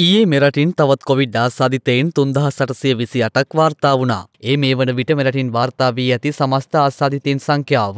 ඊයේ මෙරටින් තවත් කොවිඩ් ආසාධිතයෙන් තුන්දහසටසය විසි අටක් වාර්තා වුණා. ඒ මේ වන විට මෙරටින් වාර්තා වී ඇති සමස්ථ ආසාධිතයෙන් සංඛ්‍යාව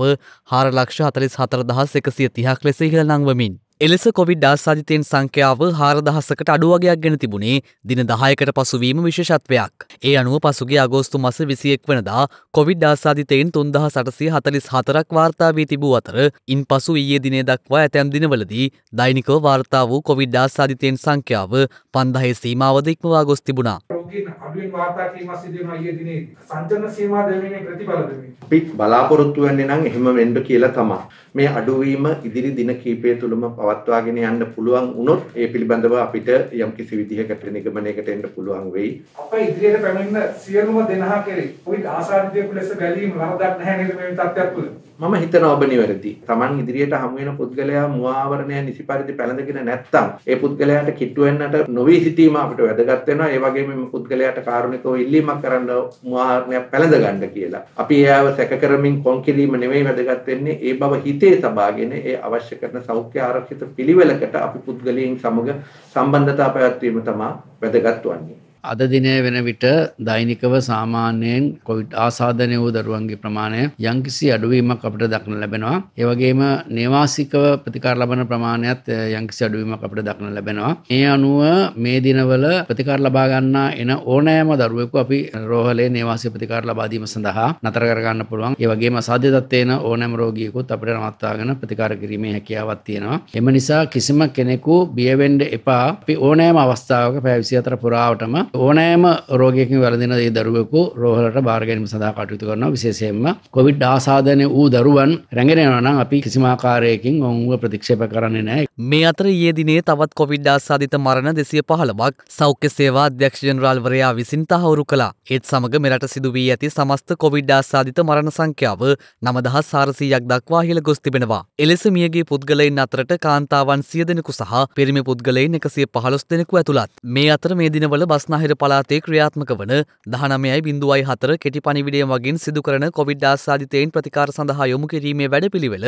හාරලක්ෂ හතලිස් හතරදහස් එකසිය තිහක් ලෙස ඉහළ නංවමින්. එලෙස කොවිඩ් ආසාධිතයෙන් සංඛ්‍යාව හාරදහසකට අඩුවගයක් ගෙන තිබුණේ දින දහයකට පසුවීම විශේෂත්වයක්. ඒ අනුව පසුගේ අගෝස්තු මස විසියෙක් වනදා කොවිඩ් ආසාධිතයෙන් තුන්දහ සටසය හතලිස් හතරක් වාර්තා වී තිබූ අතර ඉන් පසු ඊයේ දිනේ දක්වා ඇතැම් දිනවලදී දෛනිකව වාර්තා වූ කොවිඩ් ආසාධිතයෙන් සංඛ්‍යාව පන්දහයේ සීමාවද ඉක්මවා ගොස් තිබුණා. අඩුවෙන් අඩුවෙන් වාර්තා කිරීමක් සිදු වෙනවා ඊයේ දිනේ සංචලන සීමා දැමීමේ ප්‍රතිඵල දෙමින්. අපි බලාපොරොත්තු වෙන්නේ නම් එහෙම වෙන්න කියලා තමයි. මේ අඩුවීම ඉදිරි දින කිහිපය තුළම පවත්වාගෙන යන්න පුළුවන් වුණොත් ඒ පිළිබඳව අපිට යම්කිසි විදිහකට නිගමනයකට එන්න පුළුවන් වෙයි. අප ඉදිරියට පැමිණෙන සියලුම දෙනා කෙරෙහි කොයි ආසාදිතයෙකු ලෙස බැලීම වරදක් නැහැ නේද මේ තත්ත්වයක් තුළ? මම හිතන ඔබ නිවැරදි. Taman ඉදිරියට හමු වෙන පුද්ගලයා මුවාවරණය නිසි පරිදි පැළඳගෙන නැත්නම් ඒ පුද්ගලයාට කිට්ටු වෙන්නට නොවි සිටීම අපිට වැදගත් වෙනවා. ඒ වගේම මේ පුද්ගලයාට කාරුණිකව ඉල්ලීමක් කරන්න මුවාවරණය පැළඳ ගන්න කියලා. අපි එයාව සැක කරමින් කොන් කිරීම නෙමෙයි වැදගත් වෙන්නේ. ඒ බව හිතේ තබාගෙන ඒ අවශ්‍ය කරන සෞඛ්‍ය ආරක්ෂිත පිළිවෙලකට අපි පුද්ගලයන් සමග සම්බන්ධතා පැවැත්වීම තමයි වැදගත් වන්නේ. අද දිනය වෙන විට දෛනිකව සාමාන්‍යයෙන් කොවිඩ් ආසාධනය වූ දරුවන්ගේ ප්‍රමාණය යංකිසි අඩුවීමක් අපට දක්න ලැබෙනවා. ඒවගේම නේවාසිකව ප්‍රතිකාර ලබන ප්‍රමාණයත් යංකිසි අඩුවීමක් අපට දක්න ලැබෙනවා. ඒ අනුව මේ දිනවල ප්‍රතිකාර ලබාගන්න එන ඕනෑම දරුවෙකු අපි රෝහලේ නේවාසි ප්‍රතිකාර ලබාදීම සඳහා නතර කරගන්න පුළුවන්. ඒවගේම සාධ්‍යතත්වයන ඕනෑම රෝගියෙකුත් අපිට නවත්වාගෙන ප්‍රතිකාර කිරීමේ හැකියාවක් තියෙනවා. එම නිසා කිසිම කෙනෙකු බියවෙන්ඩ එපා අපි ඕනෑම අවස්ථාවක පැවිසි අතර පුරාවටම ඕනෑම රෝගයකින් වැලදින ඒ දරුවකු රෝහලට භාර්ගැනීම සඳහා කටයුතු කරනවා විශේෂයෙන්ම කොවිඩ් ආසාධනය වූ දරුවන් රැඟෙනවනම් අපි කිසිමාකාරයකින් ඔවුව ප්‍රතික්ෂප කරන්නේ නෑ. මේ අතර ඒදිනේ තවත් කොවිඩ් ආසාධිත මරණ දෙසිය පහළවක් සෞඛ්‍ය සේවා අධ්‍යක්ෂ ජනරාල්වරයා විසින් තහවුරු කලා ඒත් සමඟ මෙරට සිදුවී ඇති සමස්ත කොවිඩ් ආසාධිත මරණ සංඛ්‍යාව නමදහ සාරසීයක් දක්වා හිල ගොස් තිබෙනවා. එලෙස මියගේ පුද්ගලයින් අතරට කාන්තාවන් සිය දෙනෙකු සහ පිරිමි පුද්ගලයින් එකසිය පහළොස් දෙනෙකු ඇතුළත් මේ අතර මේ දිනවල බස්නහ බටහිර පලාතේ ක්‍රියාත්මක වන දහනමයයි බිඳුවයි හතර කෙටි පනිවිඩිය මගින් සිදුකරන කොවිඩ් ආසාධිතයෙන් ප්‍රතිකාර සඳහා යොමු කිරීමේ වැඩපිළිවෙල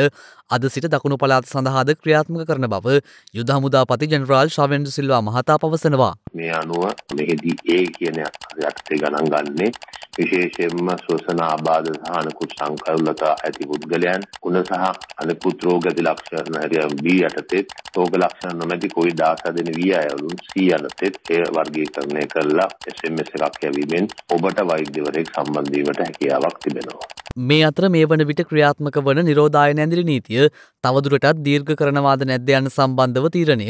අද සිට දකුණු පලාත් සඳහාද ක්‍රියාත්මක කරන බව යුදහමුදාපති ජනරාල් ශාවෙන්ඩු සිල්වා මහතා පවසනවා. මේ අනුව මෙහිදී ඒ කියන යක්තේ ගණන් ගන්නේ විශේෂයෙන්ම ශ්වසන ආබාධ සහ අනෙකුත් සංකල්ලතා ඇති පුද්ගලයන් කුණ සහ අනෙකුත් රෝග ඇති ලක්ෂණ හරියම් වී යටතේ රෝග ලක්ෂණ නොමැති කොවිඩ් ආසාදෙන වී අයවලුන් සී යටතේ එය වර්ගීකරණය කරලා SMS එකක් යැවීමෙන් ඔබට වෛද්‍යවරයෙක් සම්බන්ධ වීමට හැකියාවක් තිබෙනවා. මේ අතර මේ වන විට ක්‍රියාත්මක වන නිරෝධායන ඇඳිලි නීතිය තවදුරටත් දීර්ඝ කරනවාද නැද්ද යන සම්බන්ධව තීරණය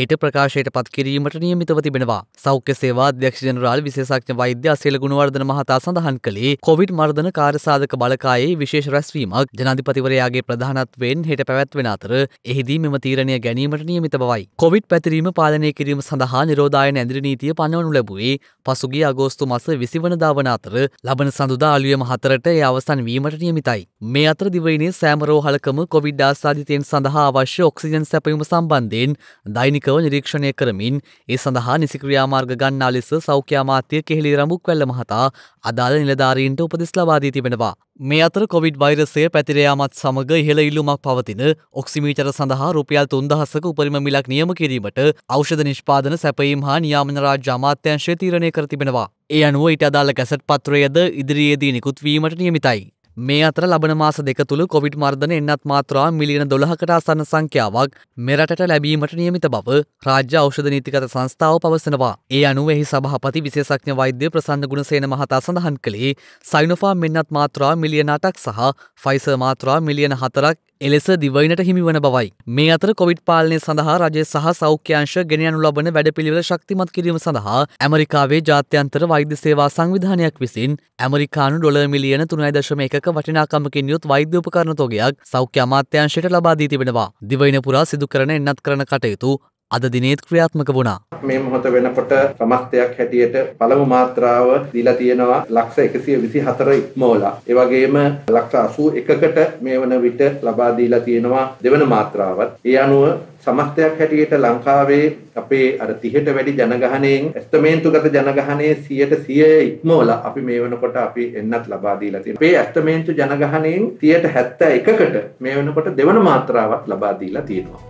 හෙට ප්‍රකාශයට පත් කිරීමට නියමිතව තිබෙනවා. සෞඛ්‍ය සේවා අධ්‍යක්ෂ ජනරාල් විශේෂඥ වෛද්‍ය අසීල ගුණවර්ධන මහතා සඳහන් කළේ කොවිඩ් මර්ධන කාර්යසාධක බලකායේ විශේෂ රැස්වීමක් ජනාධිපතිවරයාගේ ප්‍රධානත්වයෙන් හෙට පැවැත්වෙන අතර එහිදී මෙම තීරණය ගැනීමට නියමිත බවයි. කොවිඩ් පැතිරීම පාලනය කිරීම සඳහා නිරෝධායන ඇඳිලි නීතිය පනවනු ලැබුවේ පසුගිය අගෝස්තු මස විසිවනදා වන අතර ලබන සඳුදා අලුයම හතරට ඒ අවසන් සටහන්වීමට නියමිතයි. මේ අතර දිවයිනේ සෑමරෝහලකම කොවිඩ් ආසාධිතයෙන් සඳහා අවශ්‍ය ඔක්සිජන් සැපයීම සම්බන්ධයෙන් දෛනිකව නිරීක්ෂණය කරමින් ඒ සඳහා නිසික්‍රියාමාර්ග ගන්නා ලෙස සෞඛ්‍යාමාත්‍යය කෙහෙළි රමුක් වැල්ල මහතා අදාළ නිලධාරීන්ට උපදෙස් ලබාදී තිබෙනවා. මේ අතර කොවිඩ් වෛරසය පැතිරයාමත් සමඟ ඉහළ ඉල්ලුමක් පවතින ඔක්සිමීටර සඳහා රුපියල් තුන්දහසක උපරිම මිලක් නියම කිරීමට අෞෂධ නිෂ්පාදන සැපයීම් හා නියාමන රාජ්‍ය අමාත්‍යංශය තීරණය කර තිබෙනවා. ඒ අනුව ඉට අදාළ කැසට් පත්‍රයද ඉදිරියේදී නිකුත්වීමට නියමිතයි. මේ අතර ලබන මාස දෙක තුළ කොවිඩ් මර්ධන එන්නත් මාත්‍රා මිලියන දොළහකට අසන්න සංඛ්‍යාවක් මෙරටට ලැබීමට නියමිත බව රාජ්‍ය ෞෂධ නීතිගත සංස්ථාව පවසනවා. ඒ අනුව එහි සභහපති විශේෂඥ වෛද්‍ය ප්‍රසන්න ගුණසේන මහතා සඳහන් කළේ සයිනොෆා මෙන්නත් මාත්‍රා මිලියන අටක් සහ ෆයිස මාත්‍රා මිලියන හතරක් එලෙස දිවයිනට හිමිවන බවයි. මේ අතර කොවිඩ් පාලනය සඳහා රජය සහ සෞඛ්‍යංශ ගෙනයනු ලබන වැඩපිළිවෙල ශක්තිමත් කිරීම සඳහා ඇමරිකාවේ ජාත්‍යන්තර වෛද්‍ය සේවා සංවිධානයක් විසින් ඇමරිකානු ඩොල මිලියන තුනයි දශම එකක වටිනාකමකින් යුත් වෛද්‍ය උපකරණ තොගයක් සෞඛ්‍ය අමාත්‍යංශයට ලබා දී තිබෙනවා. දිවයින පුරා සිදු කරන එන්නත් කරන කටයුතු අද දිනේත් ක්‍රියාත්මක වුණා. මේ මොහොත වෙනකොට සමස්තයක් හැටියට පළමු මාත්‍රාව දීලා තියෙනවා ලක්ෂ 124 ඉක්මවලා. ඒ වගේම ලක්ෂ 81කට මේ වන විට ලබා දීලා තියෙනවා දෙවන මාත්‍රාවත්. ඒ අනුව සමස්තයක් හැටියට ලංකාවේ අපේ අර 30ට වැඩි ජනගහණයෙන් ඇස්තමේන්තුගත ජනගහණයේ 100% ඉක්මවලා අපි මේ වෙනකොට අපි එන්නත් ලබා දීලා තියෙනවා. අපේ ඇස්තමේන්තු ජනගහණයෙන් 71%කට මේ වෙනකොට දෙවන මාත්‍රාවක් ලබා දීලා තියෙනවා.